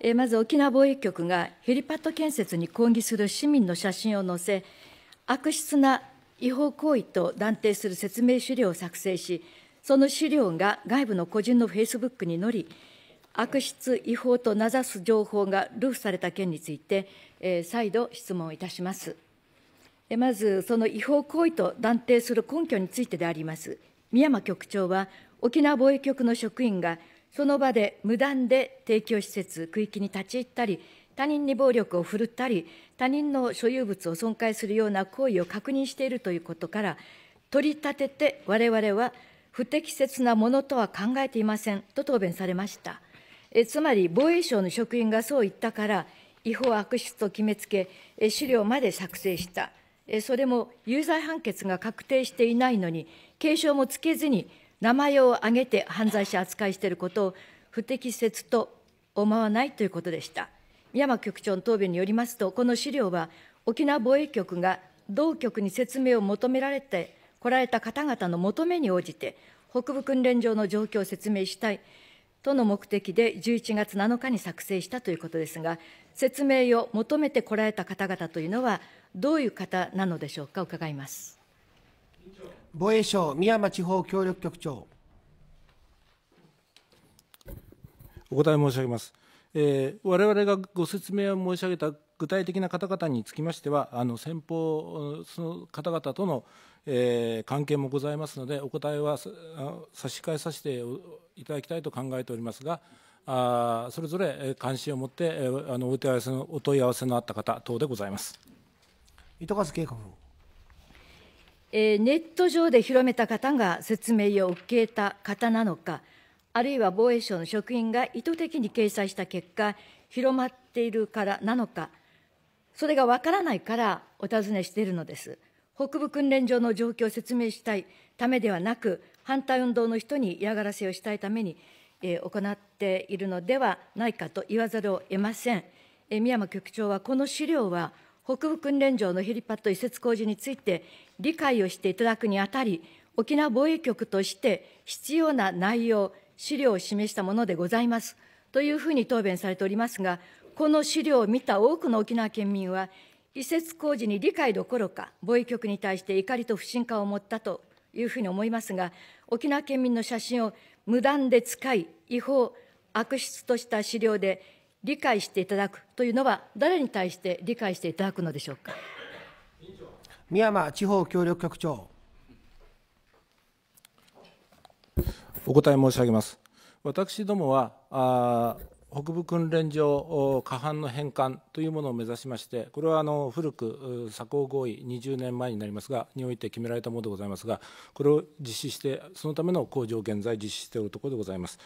えー、まず沖縄防衛局がヘリパッド建設に抗議する市民の写真を載せ、悪質な違法行為と断定する説明資料を作成し、その資料が外部の個人のフェイスブックに載り、悪質違法と名指す情報が流布された件について、えー、再度質問いたします。まず、その違法行為と断定する根拠についてであります。宮間局長は、沖縄防衛局の職員がその場で無断で提供施設、区域に立ち入ったり、他人に暴力を振るったり、他人の所有物を損壊するような行為を確認しているということから、取り立てて我々は不適切なものとは考えていませんと答弁されました。えつまり、防衛省の職員がそう言ったから、違法悪質と決めつけ、資料まで作成した、それも有罪判決が確定していないのに、警鐘もつけずに、名前を挙げて犯罪者扱いしていることを不適切と思わないということでした。宮間局長の答弁によりますと、この資料は沖縄防衛局が同局に説明を求められてこられた方々の求めに応じて、北部訓練場の状況を説明したいとの目的で、11月7日に作成したということですが、説明を求めてこられた方々というのは、どういう方なのでしょうか、伺います。防衛省宮山地方協力局長。お答え申し上げます。えー、我々がご説明を申し上げた具体的な方々につきましては、あの先方、その方々との、えー、関係もございますので、お答えは差し控えさせていただきたいと考えておりますが、あそれぞれ関心を持って、あのお問い合わせのお問い合わせのあった方等でございます。糸数慶子君。えー、ネット上で広めた方が説明を受けた方なのか、あるいは防衛省の職員が意図的に掲載した結果、広まっているからなのか、それがわからないからお尋ねしているのです。北部訓練場の状況を説明したいためではなく、反対運動の人に嫌がらせをしたいために、えー、行っているのではないかと言わざるを得ません。えー、宮局長は、この資料は北部訓練場のヘリパッド移設工事について理解をしていただくにあたり、沖縄防衛局として必要な内容、資料を示したものでございますというふうに答弁されておりますが、この資料を見た多くの沖縄県民は、移設工事に理解どころか、防衛局に対して怒りと不信感を持ったというふうに思いますが、沖縄県民の写真を無断で使い、違法、悪質とした資料で理解していただくというのは、誰に対して理解していただくのでしょうか。宮山地方協力局長。お答え申し上げます。私どもはあ北部訓練場下半の返還というものを目指しまして、これはあの古く左交合意20年前になりますが、において決められたものでございますが、これを実施して、そのための工事を現在実施しているところでございます。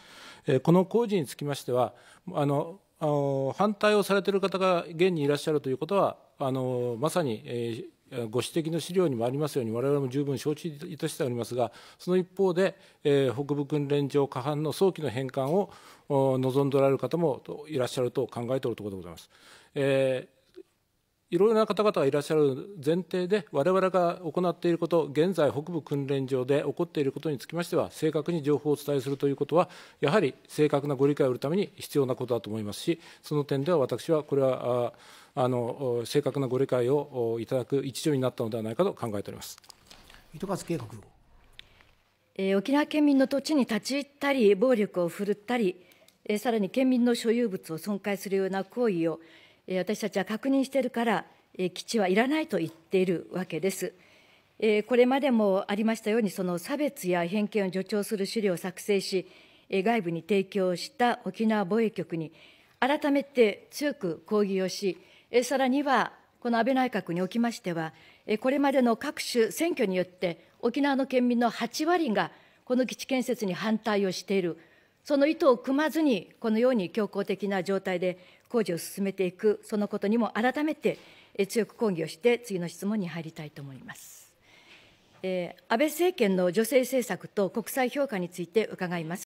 えこの工事につきましては、あのあの反対をされている方が現にいらっしゃるということは、あのまさに、えー、ご指摘の資料にもありますように、われわれも十分承知いたしておりますが、その一方で、えー、北部訓練場下半の早期の返還を望んでおられる方もいらっしゃると考えておるところでございます。えーいろいろな方々がいらっしゃる前提で、われわれが行っていること、現在、北部訓練場で起こっていることにつきましては、正確に情報をお伝えするということは、やはり正確なご理解を得るために必要なことだと思いますし、その点では私は、これはあの正確なご理解をいただく一助になったのではないかと考えております糸数計画、えー、沖縄県民の土地に立ち入ったり、暴力を振るったり、えー、さらに県民の所有物を損壊するような行為を、私たちは確認しているから、基地はいらないと言っているわけです。これまでもありましたように、その差別や偏見を助長する資料を作成し、外部に提供した沖縄防衛局に、改めて強く抗議をし、さらにはこの安倍内閣におきましては、これまでの各種選挙によって、沖縄の県民の8割がこの基地建設に反対をしている、その意図を組まずに、このように強硬的な状態で工事を進めていく、そのことにも改めて強く抗議をして、次の質問に入りたいと思います。えー、安倍政権の女性政策と国際評価について伺います。